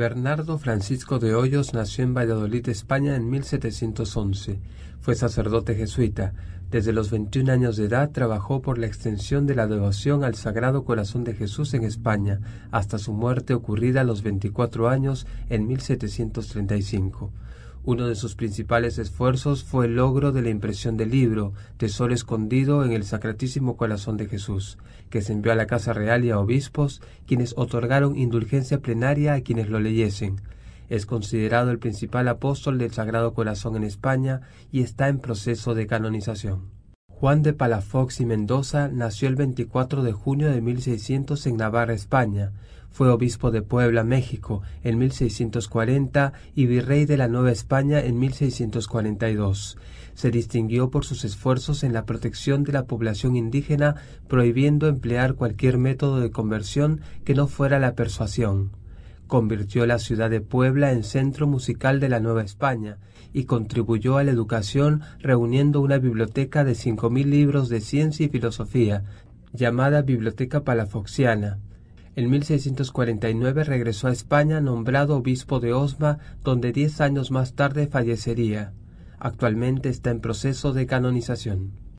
Bernardo Francisco de Hoyos nació en Valladolid, España, en 1711. Fue sacerdote jesuita. Desde los 21 años de edad trabajó por la extensión de la devoción al Sagrado Corazón de Jesús en España, hasta su muerte ocurrida a los 24 años en 1735. Uno de sus principales esfuerzos fue el logro de la impresión del libro Tesoro escondido en el Sacratísimo Corazón de Jesús, que se envió a la Casa Real y a obispos, quienes otorgaron indulgencia plenaria a quienes lo leyesen. Es considerado el principal apóstol del Sagrado Corazón en España y está en proceso de canonización. Juan de Palafox y Mendoza nació el 24 de junio de 1600 en Navarra, España. Fue obispo de Puebla, México, en 1640 y virrey de la Nueva España en 1642. Se distinguió por sus esfuerzos en la protección de la población indígena, prohibiendo emplear cualquier método de conversión que no fuera la persuasión. Convirtió la ciudad de Puebla en centro musical de la Nueva España y contribuyó a la educación reuniendo una biblioteca de cinco 5.000 libros de ciencia y filosofía, llamada Biblioteca Palafoxiana. En 1649 regresó a España nombrado obispo de Osma, donde diez años más tarde fallecería. Actualmente está en proceso de canonización.